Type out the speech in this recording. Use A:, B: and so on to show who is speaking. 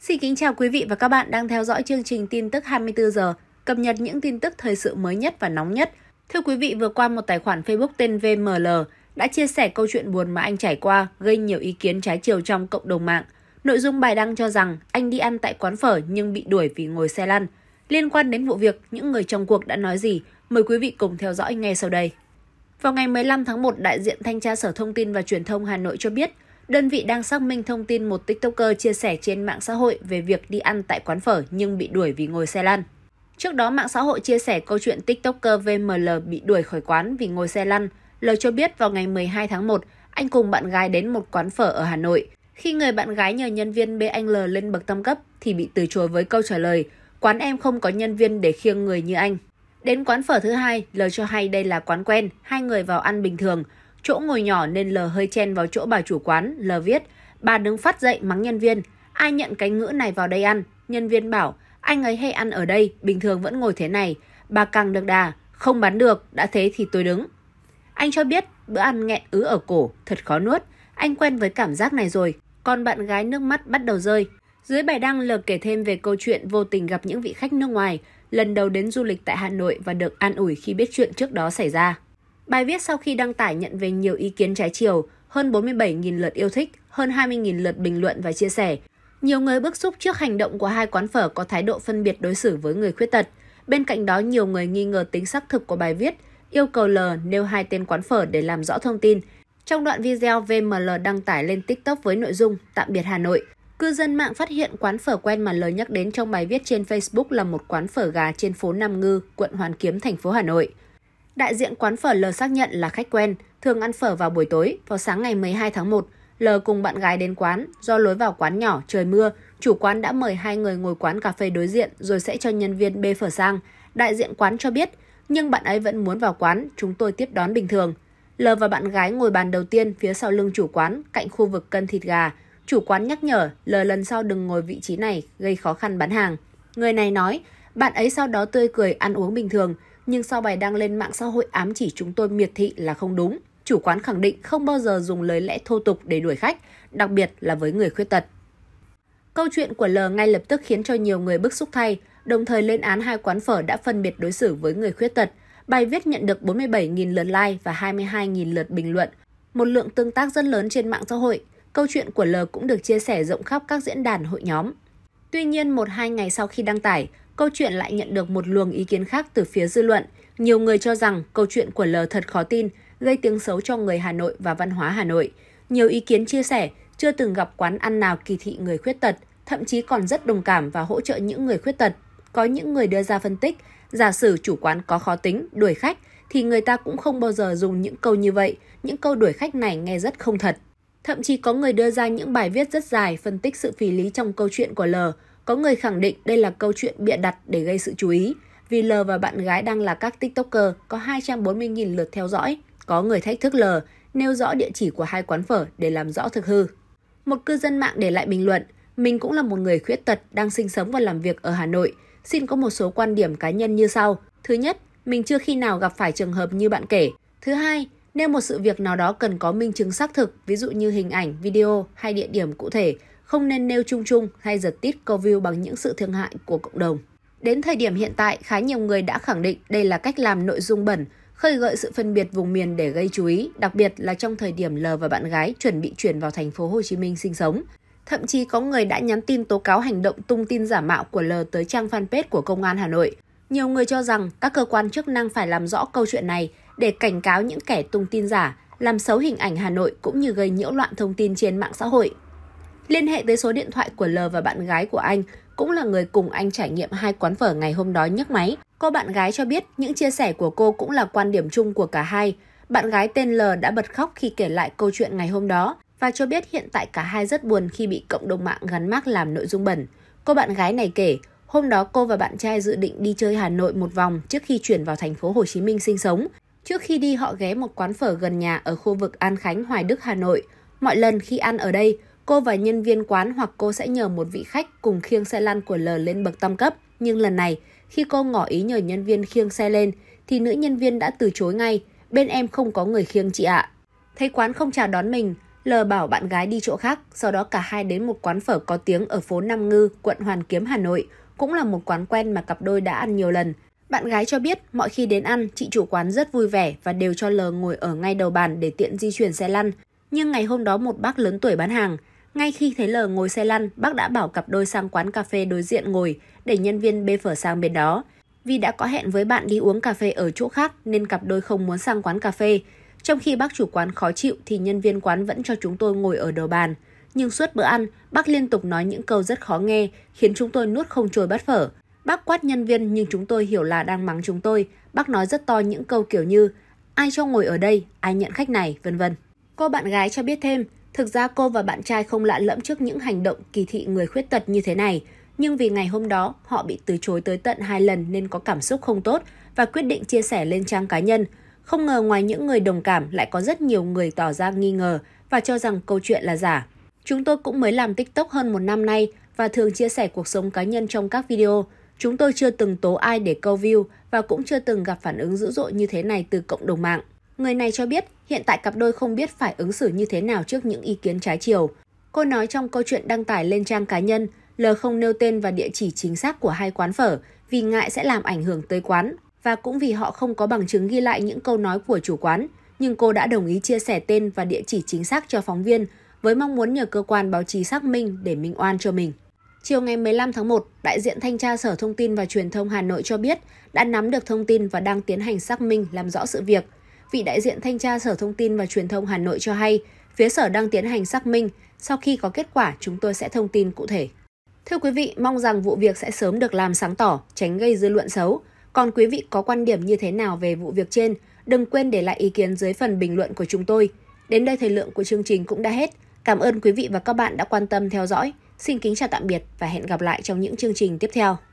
A: Xin kính chào quý vị và các bạn đang theo dõi chương trình tin tức 24 giờ, cập nhật những tin tức thời sự mới nhất và nóng nhất. Thưa quý vị, vừa qua một tài khoản Facebook tên VML đã chia sẻ câu chuyện buồn mà anh trải qua, gây nhiều ý kiến trái chiều trong cộng đồng mạng. Nội dung bài đăng cho rằng anh đi ăn tại quán phở nhưng bị đuổi vì ngồi xe lăn. Liên quan đến vụ việc, những người trong cuộc đã nói gì? Mời quý vị cùng theo dõi ngay sau đây. Vào ngày 15 tháng 1, đại diện Thanh tra Sở Thông tin và Truyền thông Hà Nội cho biết – Đơn vị đang xác minh thông tin một TikToker chia sẻ trên mạng xã hội về việc đi ăn tại quán phở nhưng bị đuổi vì ngồi xe lăn. Trước đó, mạng xã hội chia sẻ câu chuyện TikToker VML bị đuổi khỏi quán vì ngồi xe lăn. L cho biết vào ngày 12 tháng 1, anh cùng bạn gái đến một quán phở ở Hà Nội. Khi người bạn gái nhờ nhân viên bê anh L lên bậc tam cấp thì bị từ chối với câu trả lời quán em không có nhân viên để khiêng người như anh. Đến quán phở thứ hai, L cho hay đây là quán quen, hai người vào ăn bình thường. Chỗ ngồi nhỏ nên L hơi chen vào chỗ bà chủ quán, L viết. Bà đứng phát dậy mắng nhân viên. Ai nhận cái ngữ này vào đây ăn? Nhân viên bảo, anh ấy hay ăn ở đây, bình thường vẫn ngồi thế này. Bà càng được đà, không bán được, đã thế thì tôi đứng. Anh cho biết bữa ăn nghẹn ứ ở cổ, thật khó nuốt. Anh quen với cảm giác này rồi. Còn bạn gái nước mắt bắt đầu rơi. Dưới bài đăng lờ kể thêm về câu chuyện vô tình gặp những vị khách nước ngoài lần đầu đến du lịch tại Hà Nội và được an ủi khi biết chuyện trước đó xảy ra. Bài viết sau khi đăng tải nhận về nhiều ý kiến trái chiều, hơn 47.000 lượt yêu thích, hơn 20.000 lượt bình luận và chia sẻ. Nhiều người bức xúc trước hành động của hai quán phở có thái độ phân biệt đối xử với người khuyết tật. Bên cạnh đó, nhiều người nghi ngờ tính xác thực của bài viết, yêu cầu L nêu hai tên quán phở để làm rõ thông tin. Trong đoạn video VML đăng tải lên TikTok với nội dung Tạm biệt Hà Nội, cư dân mạng phát hiện quán phở quen mà lời nhắc đến trong bài viết trên Facebook là một quán phở gà trên phố Nam Ngư, quận Hoàn Kiếm, thành phố Hà Nội. Đại diện quán phở L xác nhận là khách quen, thường ăn phở vào buổi tối, vào sáng ngày 12 tháng 1. L cùng bạn gái đến quán, do lối vào quán nhỏ, trời mưa, chủ quán đã mời hai người ngồi quán cà phê đối diện rồi sẽ cho nhân viên bê phở sang. Đại diện quán cho biết, nhưng bạn ấy vẫn muốn vào quán, chúng tôi tiếp đón bình thường. L và bạn gái ngồi bàn đầu tiên phía sau lưng chủ quán, cạnh khu vực cân thịt gà. Chủ quán nhắc nhở L lần sau đừng ngồi vị trí này, gây khó khăn bán hàng. Người này nói, bạn ấy sau đó tươi cười ăn uống bình thường, nhưng sau bài đăng lên mạng xã hội ám chỉ chúng tôi miệt thị là không đúng. Chủ quán khẳng định không bao giờ dùng lời lẽ thô tục để đuổi khách, đặc biệt là với người khuyết tật. Câu chuyện của L ngay lập tức khiến cho nhiều người bức xúc thay, đồng thời lên án hai quán phở đã phân biệt đối xử với người khuyết tật. Bài viết nhận được 47.000 lượt like và 22.000 lượt bình luận, một lượng tương tác rất lớn trên mạng xã hội. Câu chuyện của L cũng được chia sẻ rộng khắp các diễn đàn hội nhóm. Tuy nhiên, một hai ngày sau khi đăng tải, câu chuyện lại nhận được một luồng ý kiến khác từ phía dư luận. Nhiều người cho rằng câu chuyện của L thật khó tin, gây tiếng xấu cho người Hà Nội và văn hóa Hà Nội. Nhiều ý kiến chia sẻ chưa từng gặp quán ăn nào kỳ thị người khuyết tật, thậm chí còn rất đồng cảm và hỗ trợ những người khuyết tật. Có những người đưa ra phân tích, giả sử chủ quán có khó tính, đuổi khách, thì người ta cũng không bao giờ dùng những câu như vậy. Những câu đuổi khách này nghe rất không thật. Thậm chí có người đưa ra những bài viết rất dài phân tích sự phí lý trong câu chuyện của L. Có người khẳng định đây là câu chuyện bịa đặt để gây sự chú ý, vì L và bạn gái đang là các TikToker có 240.000 lượt theo dõi. Có người thách thức L, nêu rõ địa chỉ của hai quán phở để làm rõ thực hư. Một cư dân mạng để lại bình luận, mình cũng là một người khuyết tật đang sinh sống và làm việc ở Hà Nội. Xin có một số quan điểm cá nhân như sau. Thứ nhất, mình chưa khi nào gặp phải trường hợp như bạn kể. Thứ hai, nếu một sự việc nào đó cần có minh chứng xác thực, ví dụ như hình ảnh, video hay địa điểm cụ thể, không nên nêu chung chung hay giật tít câu view bằng những sự thương hại của cộng đồng. Đến thời điểm hiện tại, khá nhiều người đã khẳng định đây là cách làm nội dung bẩn, khơi gợi sự phân biệt vùng miền để gây chú ý, đặc biệt là trong thời điểm L và bạn gái chuẩn bị chuyển vào thành phố Hồ Chí Minh sinh sống. Thậm chí có người đã nhắn tin tố cáo hành động tung tin giả mạo của L tới trang fanpage của Công an Hà Nội. Nhiều người cho rằng các cơ quan chức năng phải làm rõ câu chuyện này để cảnh cáo những kẻ tung tin giả, làm xấu hình ảnh Hà Nội cũng như gây nhiễu loạn thông tin trên mạng xã hội liên hệ tới số điện thoại của L và bạn gái của anh, cũng là người cùng anh trải nghiệm hai quán phở ngày hôm đó nhấc máy. Cô bạn gái cho biết những chia sẻ của cô cũng là quan điểm chung của cả hai. Bạn gái tên L đã bật khóc khi kể lại câu chuyện ngày hôm đó và cho biết hiện tại cả hai rất buồn khi bị cộng đồng mạng gắn mác làm nội dung bẩn. Cô bạn gái này kể, hôm đó cô và bạn trai dự định đi chơi Hà Nội một vòng trước khi chuyển vào thành phố Hồ Chí Minh sinh sống. Trước khi đi họ ghé một quán phở gần nhà ở khu vực An Khánh, Hoài Đức, Hà Nội. Mọi lần khi ăn ở đây, Cô và nhân viên quán hoặc cô sẽ nhờ một vị khách cùng khiêng xe lăn của L lên bậc tam cấp. Nhưng lần này, khi cô ngỏ ý nhờ nhân viên khiêng xe lên, thì nữ nhân viên đã từ chối ngay. Bên em không có người khiêng chị ạ. Thấy quán không chào đón mình, L bảo bạn gái đi chỗ khác, sau đó cả hai đến một quán phở có tiếng ở phố Nam Ngư, quận Hoàn Kiếm, Hà Nội, cũng là một quán quen mà cặp đôi đã ăn nhiều lần. Bạn gái cho biết mọi khi đến ăn, chị chủ quán rất vui vẻ và đều cho L ngồi ở ngay đầu bàn để tiện di chuyển xe lăn. Nhưng ngày hôm đó một bác lớn tuổi bán hàng, ngay khi thấy lờ ngồi xe lăn, bác đã bảo cặp đôi sang quán cà phê đối diện ngồi để nhân viên bê phở sang bên đó. Vì đã có hẹn với bạn đi uống cà phê ở chỗ khác nên cặp đôi không muốn sang quán cà phê. Trong khi bác chủ quán khó chịu thì nhân viên quán vẫn cho chúng tôi ngồi ở đầu bàn. Nhưng suốt bữa ăn, bác liên tục nói những câu rất khó nghe, khiến chúng tôi nuốt không trôi bát phở. Bác quát nhân viên nhưng chúng tôi hiểu là đang mắng chúng tôi. Bác nói rất to những câu kiểu như ai cho ngồi ở đây, ai nhận khách này, vân vân. Cô bạn gái cho biết thêm, Thực ra cô và bạn trai không lạ lẫm trước những hành động kỳ thị người khuyết tật như thế này, nhưng vì ngày hôm đó họ bị từ chối tới tận hai lần nên có cảm xúc không tốt và quyết định chia sẻ lên trang cá nhân. Không ngờ ngoài những người đồng cảm lại có rất nhiều người tỏ ra nghi ngờ và cho rằng câu chuyện là giả. Chúng tôi cũng mới làm TikTok hơn một năm nay và thường chia sẻ cuộc sống cá nhân trong các video. Chúng tôi chưa từng tố ai để câu view và cũng chưa từng gặp phản ứng dữ dội như thế này từ cộng đồng mạng. Người này cho biết hiện tại cặp đôi không biết phải ứng xử như thế nào trước những ý kiến trái chiều. Cô nói trong câu chuyện đăng tải lên trang cá nhân, L không nêu tên và địa chỉ chính xác của hai quán phở vì ngại sẽ làm ảnh hưởng tới quán và cũng vì họ không có bằng chứng ghi lại những câu nói của chủ quán, nhưng cô đã đồng ý chia sẻ tên và địa chỉ chính xác cho phóng viên với mong muốn nhờ cơ quan báo chí xác minh để minh oan cho mình. Chiều ngày 15 tháng 1, đại diện thanh tra Sở Thông tin và Truyền thông Hà Nội cho biết đã nắm được thông tin và đang tiến hành xác minh làm rõ sự việc vị đại diện thanh tra Sở Thông tin và Truyền thông Hà Nội cho hay, phía sở đang tiến hành xác minh, sau khi có kết quả chúng tôi sẽ thông tin cụ thể. Thưa quý vị, mong rằng vụ việc sẽ sớm được làm sáng tỏ, tránh gây dư luận xấu. Còn quý vị có quan điểm như thế nào về vụ việc trên, đừng quên để lại ý kiến dưới phần bình luận của chúng tôi. Đến đây thời lượng của chương trình cũng đã hết. Cảm ơn quý vị và các bạn đã quan tâm theo dõi. Xin kính chào tạm biệt và hẹn gặp lại trong những chương trình tiếp theo.